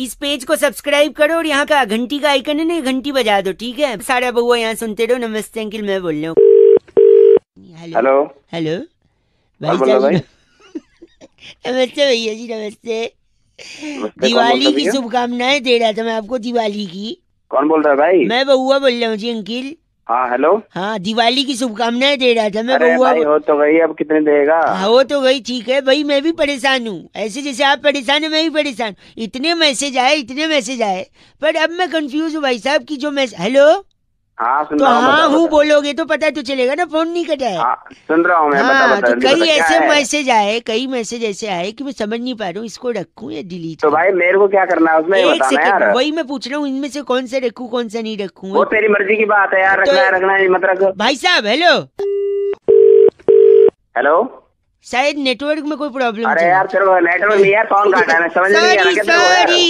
इस पेज को सब्सक्राइब करो और यहाँ का घंटी का आइकन है ना घंटी बजा दो ठीक है सारा बउआ यहाँ सुनते रहो नमस्ते अंकिल मैं बोल रहा हूँ हेलो हेलो हाँ, भाई साहब नमस्ते भैया जी नमस्ते दिवाली की शुभकामनाएं दे रहा था मैं आपको दिवाली की कौन बोल रहा है भाई मैं बउआ बोल रहा हूँ जी अंकिल हाँ हेलो हाँ दिवाली की शुभकामनाएं दे रहा था मैं अरे भाई हो तो गई अब कितने देगा हाँ, हो तो गई ठीक है भाई मैं भी परेशान हूँ ऐसे जैसे आप परेशान है मैं भी परेशान इतने मैसेज आए इतने मैसेज आए पर अब मैं कंफ्यूज हूँ भाई साहब की जो मैसेज हेलो हाँ सुन तो रहा हाँ हूँ बोलोगे तो पता तो चलेगा ना फोन नहीं कटा है हाँ, सुन रहा हूँ हाँ, बता, तो बता, तो कई ऐसे मैसेज आए कई मैसेज ऐसे आए कि मैं समझ नहीं पा रहा हूँ इसको रखूँ या डिलीट तो भाई मेरे को क्या करना है उसमें एक सेकंड वही मैं पूछ रहा हूँ इनमें से कौन सा रखूँ कौन सा नहीं रखूँ तेरी मर्जी की बात है यार तो रखना रखना मत भाई साहब हेलो हेलो शायद नेटवर्क में कोई प्रॉब्लम अरे यार चलो नेटवर्क नहीं काटा है समझ नहीं आ रहा